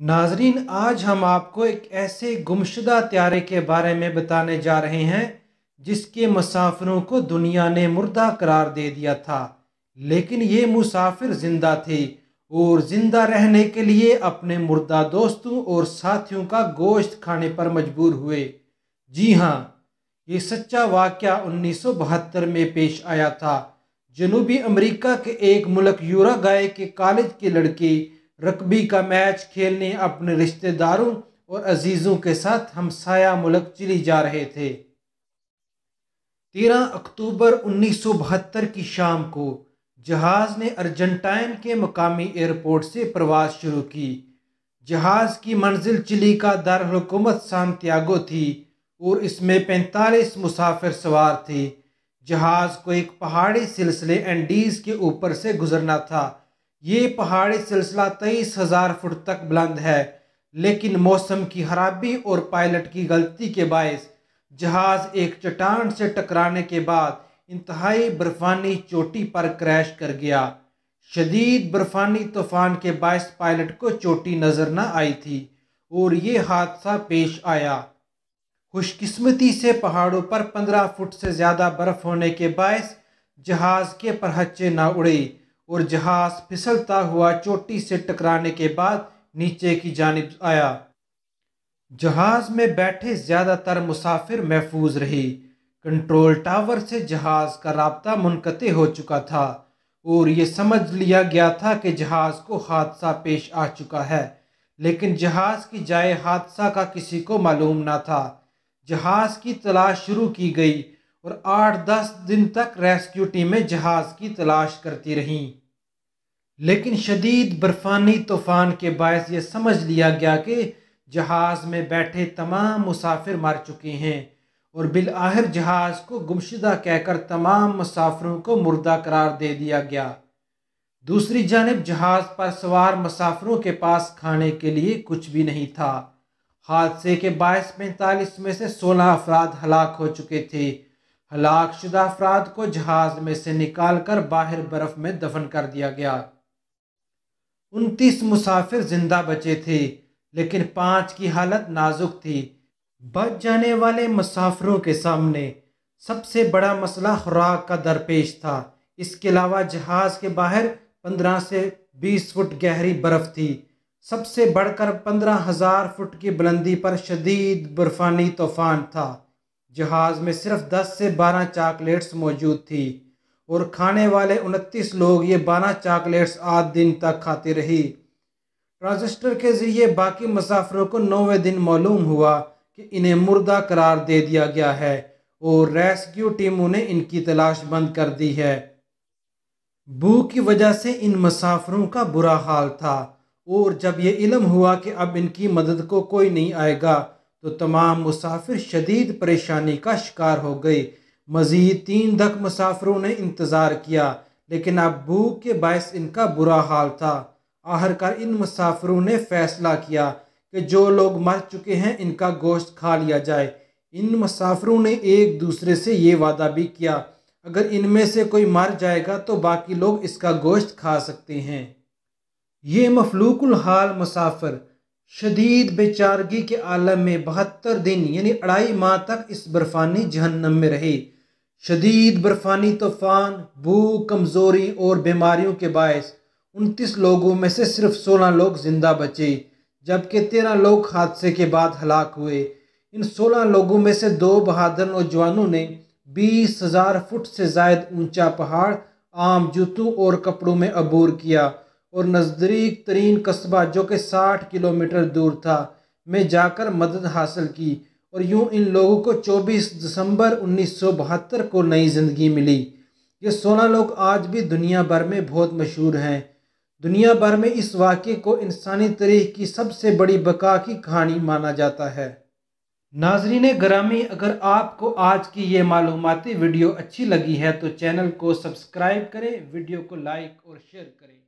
नाजरीन आज हम आपको एक ऐसे गुमशुदा त्यारे के बारे में बताने जा रहे हैं जिसके मुसाफिरों को दुनिया ने मुर्दा करार दे दिया था लेकिन ये मुसाफिर ज़िंदा थे और ज़िंदा रहने के लिए अपने मुर्दा दोस्तों और साथियों का गोश्त खाने पर मजबूर हुए जी हाँ ये सच्चा सौ 1972 में पेश आया था जनूबी अमेरिका के एक मुल्क यूरागाय के कॉलेज के लड़के रकबी का मैच खेलने अपने रिश्तेदारों और अजीज़ों के साथ हम साया मुल्क चिली जा रहे थे तेरह अक्टूबर उन्नीस सौ बहत्तर की शाम को जहाज़ ने अर्जेंटाइन के मकामी एयरपोर्ट से प्रवास शुरू की जहाज़ की मंजिल चिली का दारकूमत सांतियागो थी और इसमें पैंतालीस मुसाफिर सवार थे जहाज़ को एक पहाड़ी सिलसिले एंडीज़ के ऊपर से गुजरना था ये पहाड़ी सिलसिला तेईस हज़ार फुट तक बुलंद है लेकिन मौसम की खराबी और पायलट की गलती के बायस जहाज़ एक चट्टान से टकराने के बाद इंतहाई बर्फ़ानी चोटी पर क्रैश कर गया शदीद बर्फ़ानी तूफ़ान के बायस पायलट को चोटी नज़र न आई थी और ये हादसा पेश आया खुशकस्मती से पहाड़ों पर पंद्रह फुट से ज़्यादा बर्फ़ होने के बायस जहाज़ के परहच्चे ना उड़े और जहाज फिसलता हुआ चोटी से टकराने के बाद नीचे की जानब आया जहाज में बैठे ज़्यादातर मुसाफिर महफूज रहे कंट्रोल टावर से जहाज का रबता मुनक़ हो चुका था और ये समझ लिया गया था कि जहाज को हादसा पेश आ चुका है लेकिन जहाज की जाए हादसा का किसी को मालूम ना था जहाज की तलाश शुरू की गई और आठ दस दिन तक रेस्क्यू टीमें जहाज़ की तलाश करती रहीं लेकिन शदीद बर्फ़ानी तूफ़ान के बायस ये समझ लिया गया कि जहाज़ में बैठे तमाम मुसाफिर मर चुके हैं और बिल आहिर जहाज़ को गुमशुदा कहकर तमाम मुसाफिरों को मुर्दा करार दे दिया गया दूसरी जानब जहाज़ पर सवार मुसाफिरों के पास खाने के लिए कुछ भी नहीं था हादसे के बायस पैंतालीस में से सोलह अफराद हलाक हो चुके थे हलाकशुदा अफराद को जहाज में से निकालकर बाहर बर्फ में दफन कर दिया गया उनतीस मुसाफिर जिंदा बचे थे लेकिन पांच की हालत नाजुक थी बच जाने वाले मुसाफिरों के सामने सबसे बड़ा मसला खुराक का दरपेश था इसके अलावा जहाज के बाहर पंद्रह से बीस फुट गहरी बर्फ थी सबसे बढ़कर पंद्रह हजार फुट की बुलंदी पर शदीद बर्फानी तूफान था जहाज़ में सिर्फ 10 से 12 चॉकलेट्स मौजूद थी और खाने वाले उनतीस लोग ये 12 चॉकलेट्स आठ दिन तक खाते रही ट्रांजिस्टर के ज़रिए बाकी मुसाफरों को नौवे दिन मालूम हुआ कि इन्हें मुर्दा करार दे दिया गया है और रेस्क्यू टीमों ने इनकी तलाश बंद कर दी है बू की वजह से इन मुसाफरों का बुरा हाल था और जब ये इलम हुआ कि अब इनकी मदद को कोई नहीं आएगा तो तमाम मुसाफिर शदीद परेशानी का शिकार हो गए मज़ीद तीन धक मुसाफिरों ने इंतज़ार किया लेकिन अब भूख के बायस इनका बुरा हाल था आखिरकार इन मुसाफिरों ने फैसला किया कि जो लोग मर चुके हैं इनका गोश्त खा लिया जाए इन मुसाफिरों ने एक दूसरे से ये वादा भी किया अगर इनमें से कोई मर जाएगा तो बाकी लोग इसका गोश्त खा सकते हैं ये मफलूकुल हाल मुसाफिर शदीद बेचारगी के आलम में बहत्तर दिन यानी अढ़ाई माह तक इस बर्फ़ानी जहन्नम में रहे शदीद बर्फ़ानी तूफ़ान भूख कमज़ोरी और बीमारियों के बायस उनतीस लोगों में से सिर्फ सोलह लोग ज़िंदा बचे जबकि तेरह लोग हादसे के बाद हलाक हुए इन सोलह लोगों में से दो बहादुर नौजवानों ने बीस हज़ार फुट से जायद ऊंचा पहाड़ आम जूतों और कपड़ों में अबूर किया और नज़दीक तरीन कस्बा जो कि साठ किलोमीटर दूर था में जाकर मदद हासिल की और यूं इन लोगों को 24 दिसंबर उन्नीस को नई ज़िंदगी मिली ये सोलह लोग आज भी दुनिया भर में बहुत मशहूर हैं दुनिया भर में इस वाक़े को इंसानी तरीक़ की सबसे बड़ी बका की कहानी माना जाता है नाजरीन ग्रामी अगर आपको आज की ये मालूमती वीडियो अच्छी लगी है तो चैनल को सब्सक्राइब करें वीडियो को लाइक और शेयर करें